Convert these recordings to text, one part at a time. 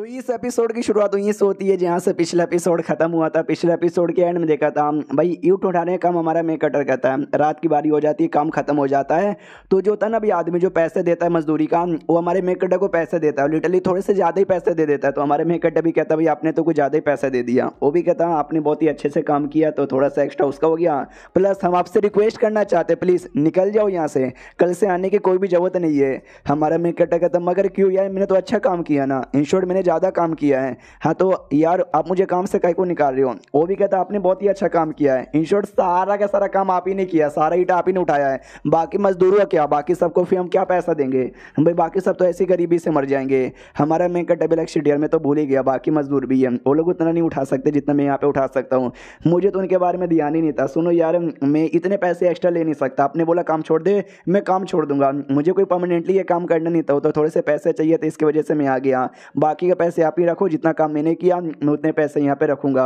तो इस एपिसोड की शुरुआत वहीं तो से होती है जहाँ से पिछला एपिसोड खत्म हुआ था पिछले एपिसोड के एंड में देखा था भाई यूट उठाने का काम हमारा मे कटर करता है रात की बारी हो जाती है काम खत्म हो जाता है तो जो होता है ना अभी आदमी जो पैसे देता है मजदूरी का वो हमारे मेक कटर को पैसे देता है लिटरली थोड़े से ज़्यादा ही पैसे दे देता है तो हमारे मे कटर भी कहता है भाई आपने तो कुछ ज़्यादा ही पैसे दे दिया वो भी कहता आपने बहुत ही अच्छे से काम किया तो थोड़ा सा एक्स्ट्रा उसका हो गया प्लस हम आपसे रिक्वेस्ट करना चाहते हैं प्लीज़ निकल जाओ यहाँ से कल से आने की कोई भी ज़रूरत नहीं है हमारा मे कटर कहता मगर क्यों यार मैंने तो अच्छा काम किया ना इन शॉर्ट मैंने ज़्यादा काम किया है हाँ तो यार आप मुझे काम से कहीं को निकाल रहे हो वो भी कहता आपने बहुत ही अच्छा काम किया है इन शॉर्ट सारा का सारा काम आप ही ने किया सारा ईटा आप ही ने उठाया है बाकी मजदूर का क्या बाकी सबको फिर हम क्या पैसा देंगे हम भाई बाकी सब तो ऐसी गरीबी से मर जाएंगे हमारा मैं कटेबल एक्सीडियर में तो भूल ही गया बाकी मजदूर भी है वो लोग उतना नहीं उठा सकते जितना मैं यहाँ पे उठा सकता हूँ मुझे तो उनके बारे में ध्यान ही नहीं था सुनो यार मैं इतने पैसे एक्स्ट्रा ले नहीं सकता आपने बोला काम छोड़ दे मैं काम छोड़ दूंगा मुझे कोई परमानेंटली ये काम करना नहीं था तो थोड़े से पैसे चाहिए थे इसकी वजह से मैं आ गया बाकी का पैसे आप ही रखो जितना काम मैंने किया मैं उतने पैसे यहाँ पे रखूँगा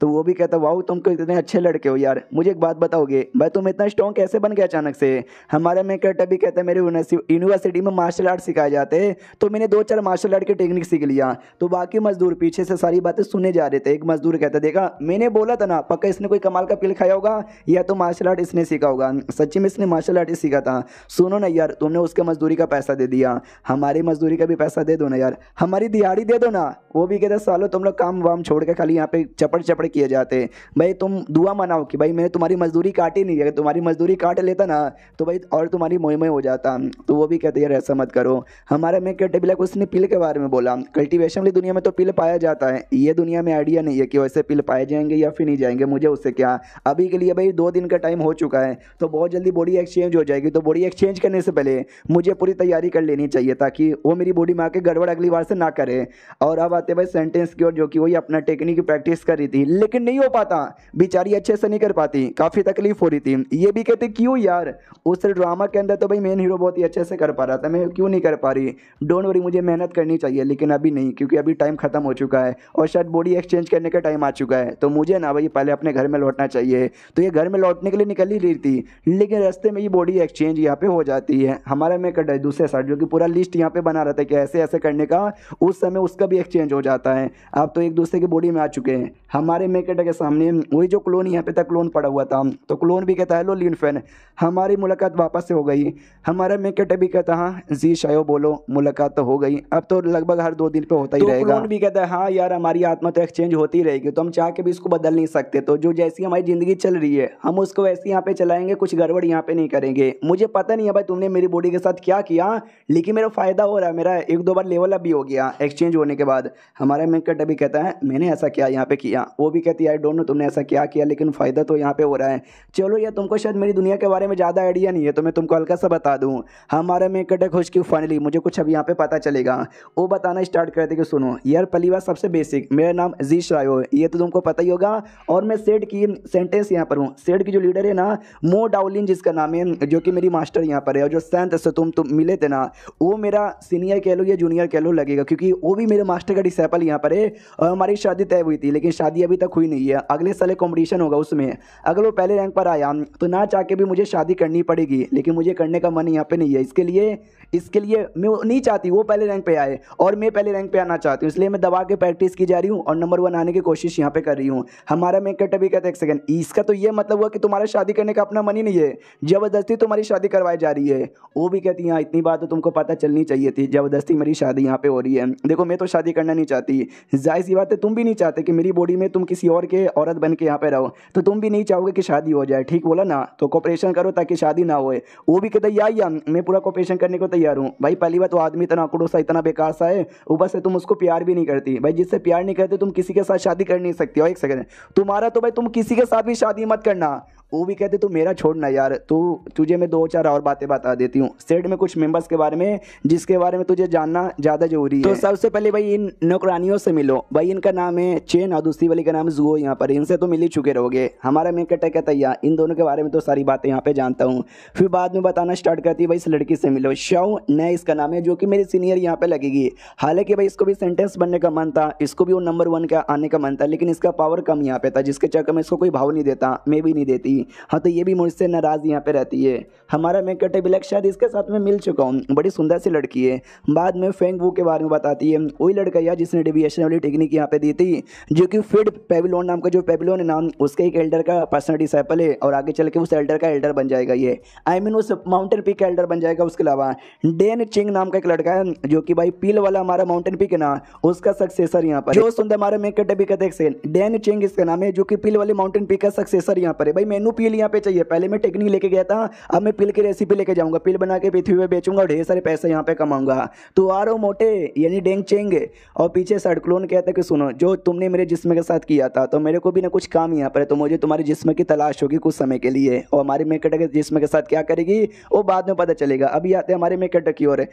तो वो भी कहता वाह तुम तो इतने अच्छे लड़के हो यार मुझे एक बात बताओगे भाई तुम इतना स्ट्रॉन्ग कैसे बन गया अचानक से हमारे में कट अभी कहते मेरे यूनिवर्सिटी में मार्शल आर्ट सिखाए जाते तो मैंने दो चार मार्शल आर्ट के टेक्निक सीख लिया तो बाकी मजदूर पीछे से सारी बातें सुने जा रहे थे एक मजदूर कहता देखा मैंने बोला था ना पक्का इसने कोई कमाल का पिल खाया होगा या तो मार्शल आर्ट इसने सीखा होगा सच्ची में इसने मार्शल आर्ट ही सीखा था सुनो ना यार तुमने उसके मजदूरी का पैसा दे दिया हमारी मजदूरी का भी पैसा दे दो ना यार हमारी दिहाड़ी दे दो ना वो भी कहते सालो तुम लोग काम वाम छोड़ के खाली यहाँ पे चपड़ चपड़ किए जाते भाई तुम दुआ मनाओ कि भाई मैंने तुम्हारी मजदूरी काटी नहीं अगर तुम्हारी मजदूरी काट लेता ना तो भाई और तुम्हारी मोह हो जाता तो वो भी कहते यार ऐसा मत करो हमारे में कल्टिबिला उसने पिल के बारे में बोला कल्टिवेशन वाली दुनिया में तो पिल पाया जाता है ये दुनिया में आइडिया नहीं है कि वैसे पिल पाए जाएंगे या फिर नहीं जाएंगे मुझे उससे क्या अभी के लिए भाई दो दिन का टाइम हो चुका है तो बहुत जल्दी बॉडी एक्सचेंज हो जाएगी तो बॉडी एक्सचेंज करने से पहले मुझे पूरी तैयारी कर लेनी चाहिए ताकि वो मेरी बॉडी में आके गड़बड़ अगली बार से ना करे और अब आते भाई सेंटेंस की ओर जो कि वही अपना टेक्निक प्रैक्टिस कर रही थी लेकिन नहीं हो पाता बेचारी अच्छे से नहीं कर पाती काफ़ी तकलीफ हो रही थी ये भी कहते क्यों यार उस ड्रामा के अंदर तो भाई मेन हीरो बहुत ही अच्छे से कर पा रहा था मैं क्यों नहीं कर पा रही डोंट वरी मुझे मेहनत करनी चाहिए लेकिन अभी नहीं क्योंकि अभी टाइम खत्म हो चुका है और शायद बॉडी एक्सचेंज करने का टाइम आ चुका है तो मुझे ना भाई पहले अपने घर में लौटना चाहिए तो ये घर में लौटने के लिए निकल ही रही थी लेकिन रास्ते में ये बॉडी एक्सचेंज यहाँ पे हो जाती है हमारा मैं कर दूसरे साइड जो कि पूरा लिस्ट यहाँ पे बना रहा था कि ऐसे ऐसे करने का उस समय उस उसका भी एक्सचेंज हो जाता है आप तो एक दूसरे की बॉडी में आ चुके हैं हमारे मेकेटर के सामने वही जो क्लोन यहाँ पे था क्लोन पड़ा हुआ था तो क्लोन भी कहता है लो लिन फैन हमारी मुलाकात वापस से हो गई हमारा मेकेटर भी कहता हाँ जी शायो बोलो मुलाकात तो हो गई अब तो लगभग हर दो दिन पर होता ही तो रहेगा क्लोन भी कहता है हाँ यार हमारी आत्मा तो एक्सचेंज होती रहेगी तो हम चाह के भी इसको बदल नहीं सकते तो जो जैसी हमारी ज़िंदगी चल रही है हम उसको वैसे यहाँ पे चलाएंगे कुछ गड़बड़ यहाँ पे नहीं करेंगे मुझे पता नहीं है भाई तुमने मेरी बॉडी के साथ क्या किया लेकिन मेरा फ़ायदा हो रहा है मेरा एक दो बार लेवल अप भी हो गया एक्सचेंज होने होने के बाद हमारा वेंकट अभी कहता है मैंने ऐसा किया यहाँ पे किया वो भी कहती है आई डोंट नो तुमने ऐसा क्या किया लेकिन फ़ायदा तो यहाँ पे हो रहा है चलो यार तुमको शायद मेरी दुनिया के बारे में ज़्यादा आइडिया नहीं है तो मैं तुमको हल्का सा बता दूँ हमारा वेंकट है खुश कि फाइनली मुझे कुछ अभी यहाँ पर पता चलेगा वो बताना स्टार्ट करते कि सुनो यार पहली बार सबसे बेसिक मेरा नाम जीश राय हो ये तो तुमको पता ही होगा और मैं सेठ की सेंटेंस यहाँ पर हूँ सेठ की जो लीडर है ना मो डाउलिन जिसका नाम है जो कि मेरी मास्टर यहाँ पर है और जो सेंथ से तो तुम तुम मिले थे ना वो मेरा सीनियर कह लो या जूनियर कह लो लगेगा क्योंकि वो भी भी मेरे मास्टर का डिसेपल यहाँ पर है और हमारी शादी तय हुई थी लेकिन शादी अभी तक हुई नहीं है अगले साल एक कॉम्पिटिशन होगा उसमें अगर वो पहले रैंक पर आया तो ना चाह के भी मुझे शादी करनी पड़ेगी लेकिन मुझे करने का मन यहाँ पर नहीं है इसके लिए इसके लिए मैं नहीं चाहती वो पहले रैंक पर आए और मैं पहले रैंक पर आना चाहती हूँ इसलिए मैं दबा के प्रैक्टिस की जा रही हूँ और नंबर वन आने की कोशिश यहाँ पर कर रही हूँ हमारा मैं अभी कहते हैं सेकेंड इसका तो ये मतलब हुआ कि तुम्हारा शादी करने का अपना मन ही नहीं है ज़बरदस्ती तुम्हारी शादी करवाई जा रही है वो भी कहती है हाँ, इतनी बात तो तुमको पता चलनी चाहिए थी ज़बरदस्ती मेरी शादी यहाँ पे हो रही है देखो मैं तो शादी करना नहीं चाहती जाहिर सी बात है तुम भी नहीं चाहते कि मेरी बॉडी में तुम किसी और के औरत बन के यहाँ पर रहो तो तुम भी नहीं चाहोगे कि शादी हो जाए ठीक बोला ना तो कॉपरेशन करो ताकि शादी ना होए वो भी कहते या, या मैं पूरा कॉपरेशन करने को तैयार हूँ भाई पहली बात वो आदमी इतना अकड़ो सा इतना बेकार सा है ऊपर से तुम उसको प्यार भी नहीं करती भाई जिससे प्यार नहीं करते तुम किसी के साथ शादी कर नहीं सकती हो एक सेकेंड तुम्हारा तो भाई तुम किसी के साथ भी शादी मत करना वो भी कहते तू मेरा छोड़ना यार तू तुझे मैं दो चार और बातें बता देती हूँ सेट में कुछ मेंबर्स के बारे में जिसके बारे में तुझे जानना ज़्यादा जरूरी तो है तो सबसे पहले भाई इन नौकरानियों से मिलो भाई इनका नाम है चेन और दूसरी वाली का नाम जुओ यहाँ पर इनसे तो मिल ही चुके रहोगे हमारा मैं कटे है तैया इन दोनों के बारे में तो सारी बातें यहाँ पे जानता हूँ फिर बाद में बताना स्टार्ट करती है भाई इस लड़की से मिलो शव न इसका नाम है जो कि मेरी सीनियर यहाँ पे लगेगी हालांकि भाई इसको भी सेंटेंस बनने का मन था इसको भी वो नंबर वन का आने का मन था लेकिन इसका पावर कम यहाँ पे था जिसके चक्कर में इसको कोई भाव नहीं देता मैं भी नहीं देती थी हाँ तो ये भी मुझसे नाराज़ यहाँ पे रहती है हमारा मैं कटे ब्लैक शायद इसके साथ में मिल चुका हूँ बड़ी सुंदर सी लड़की है बाद में फेंग वू के बारे में बताती है वही लड़का यार जिसने डिविएशन वाली टेक्निक यहाँ पे दी थी जो कि फिड पेविलोन नाम का जो पेविलोन है नाम उसके एक एल्डर का पर्सनल डिसाइपल है और आगे चल के उस एल्डर का एल्डर बन जाएगा ये आई मीन उस माउंटेन पीक का एल्डर बन जाएगा उसके अलावा डेन चिंग नाम का एक लड़का है जो कि भाई पील वाला हमारा माउंटेन पीक है ना उसका सक्सेसर यहाँ पर जो सुंदर हमारे मेकटे भी कहते हैं डेन चिंग इसका नाम है जो कि पील वाले माउंटेन पीक का सक्सेसर यहाँ पर है भाई मैं दोनों पील यहाँ पे चाहिए पहले मैं टेक्निक लेके गया था अब मैं पील की रेसिपी लेके जाऊँगा पील बना के पृथ्वी पर बेचूंगा ढेर सारे पैसे यहाँ पे कमाऊंगा तो आ रो मोटे यानी डेंग चेंग और पीछे सड़कलोन कहता कि सुनो जो तुमने मेरे जिस्म के साथ किया था तो मेरे को भी ना कुछ काम यहाँ पर है तो मुझे तुम्हारे जिस्म की तलाश होगी कुछ समय के लिए और हमारे मेकेट के जिस्म के साथ क्या करेगी वो बाद में पता चलेगा अभी आते हैं हमारे मेकेट की ओर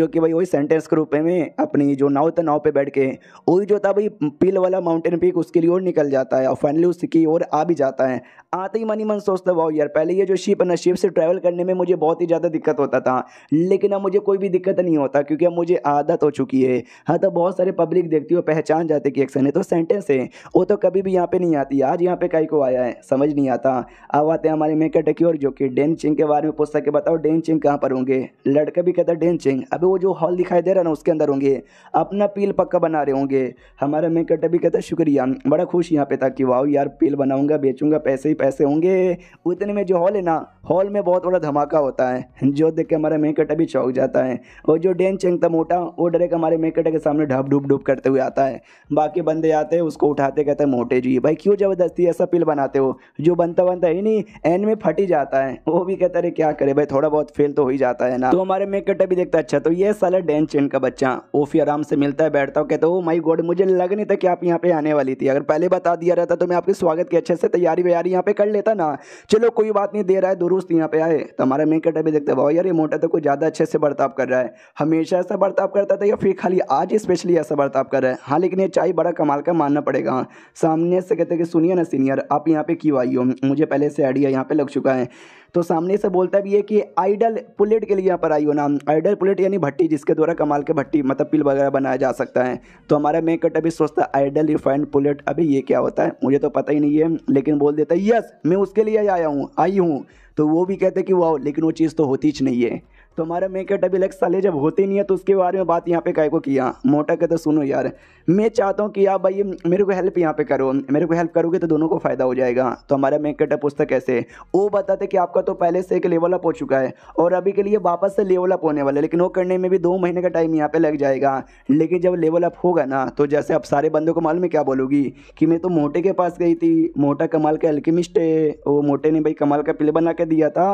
जो कि भाई वही सेंटेंस के रूप में अपनी जो नाव था नाव पर बैठ के वही जो था भाई पील वाला माउंटेन पीक उसके लिए और निकल जाता है और फाइनली उसकी ओर आ भी जाता है आते ही मन ही मन सोचता वाह यार पहले ये जो शिप है ना शिप से ट्रैवल करने में मुझे बहुत ही ज़्यादा दिक्कत होता था लेकिन अब मुझे कोई भी दिक्कत नहीं होता क्योंकि अब मुझे आदत हो चुकी है हाँ तो बहुत सारे पब्लिक देखती हो पहचान जाते कि एक्शन है तो सेंटेंस है वो तो कभी भी यहाँ पे नहीं आती आज यहाँ पर काई को आया है समझ नहीं आता अब आते हैं हमारे मेकर टकी और जो कि डेन चिंग के बारे में पूछ सके बताओ डेन चिंग कहाँ पर होंगे लड़का भी कहता डेन चिंग अभी वो जो हॉल दिखाई दे रहा ना उसके अंदर होंगे अपना पील पक्का बना रहे होंगे हमारा मेकर भी कहता शुक्रिया बड़ा खुश यहाँ पे था कि वाह यार पील बनाऊँगा बेचूंगा पैसे ही पैसे होंगे होंगे उतने में जो हॉल है ना हॉल में बहुत बड़ा धमाका होता है जो देख के हमारे मेकट अभी चौक जाता है और जो डेन डैन था मोटा वो डायरेक्ट हमारे मेकट के सामने ढप डूब डूब करते हुए आता है बाकी बंदे आते हैं उसको उठाते कहते हैं मोटे जी भाई क्यों ज़बरदस्ती ऐसा पिल बनाते हो जो बनता बनता ही नहीं एन में फट ही जाता है वो भी कहता है क्या करे भाई थोड़ा बहुत फेल तो हो ही जाता है ना तो हमारे मेकट अभी देखता अच्छा तो ये साला डेन चेंग का बच्चा वो फिर आराम से मिलता है बैठता हूँ कहता हूँ माई गॉड मुझे लग नहीं था कि आप यहाँ पे आने वाली थी अगर पहले बता दिया रहता तो मैं आपके स्वागत की अच्छे से तैयारी व्यारी यहाँ पे कर लेता था ना चलो कोई बात नहीं दे रहा है दुरुस्त यहाँ पे आए तो हमारा मेन कैटर भी देखते भाई यार ये मोटा तो कोई ज़्यादा अच्छे से बर्ताव कर रहा है हमेशा ऐसा बर्ताव करता था या फिर खाली आज स्पेशली ऐसा बर्ताव कर रहा है हाँ लेकिन ये चाय बड़ा कमाल का मानना पड़ेगा सामने से कहते कि सुनिए ना सीनियर आप यहाँ पे क्यों आई हो मुझे पहले से आइडिया यहाँ पे लग चुका है तो सामने से बोलता भी है कि आइडल पुलेट के लिए यहाँ पर आई हो ना आइडल पुलेट यानी भट्टी जिसके द्वारा कमाल के भट्टी मतलब पिल वगैरह बनाया जा सकता है तो हमारा मेक कट अभी सोचता है आइडल रिफाइंड पुलेट अभी ये क्या होता है मुझे तो पता ही नहीं है लेकिन बोल देता है यस मैं उसके लिए आया हूँ आई हूँ तो वो भी कहते कि वाह लेकिन वो चीज़ तो होती ही नहीं है तो हमारा मेकअट अभी एक्स साले जब होते नहीं है तो उसके बारे में बात यहाँ पे काय को किया मोटा के तो सुनो यार मैं चाहता हूँ कि आप भाई मेरे को हेल्प यहाँ पे करो मेरे को हेल्प करोगे तो दोनों को फ़ायदा हो जाएगा तो हमारा मेकअट पुस्तक कैसे वो बताते कि आपका तो पहले से एक लेवल अप हो चुका है और अभी के लिए वापस से लेवल अप होने वाला है लेकिन वो करने में भी दो महीने का टाइम यहाँ पर लग जाएगा लेकिन जब लेवल अप होगा ना तो जैसे आप सारे बंदों को मालूम है क्या बोलोगी कि मैं तो मोटे के पास गई थी मोटा कमाल का एल्केमिस्ट है वो मोटे ने भाई कमाल का पिल बना के दिया था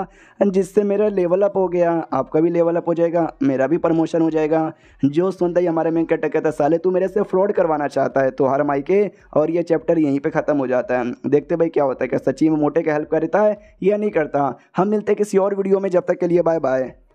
जिससे मेरा लेवल अप हो गया आपका आपका भी लेवल अप हो जाएगा मेरा भी प्रमोशन हो जाएगा जो सुनता ही हमारे मैं कटक कहता साले तू मेरे से फ्रॉड करवाना चाहता है तो हर माई के और ये चैप्टर यहीं पर ख़त्म हो जाता है देखते भाई क्या होता है क्या में मोटे का हेल्प करता है या नहीं करता हम मिलते किसी और वीडियो में जब तक के लिए बाय बाय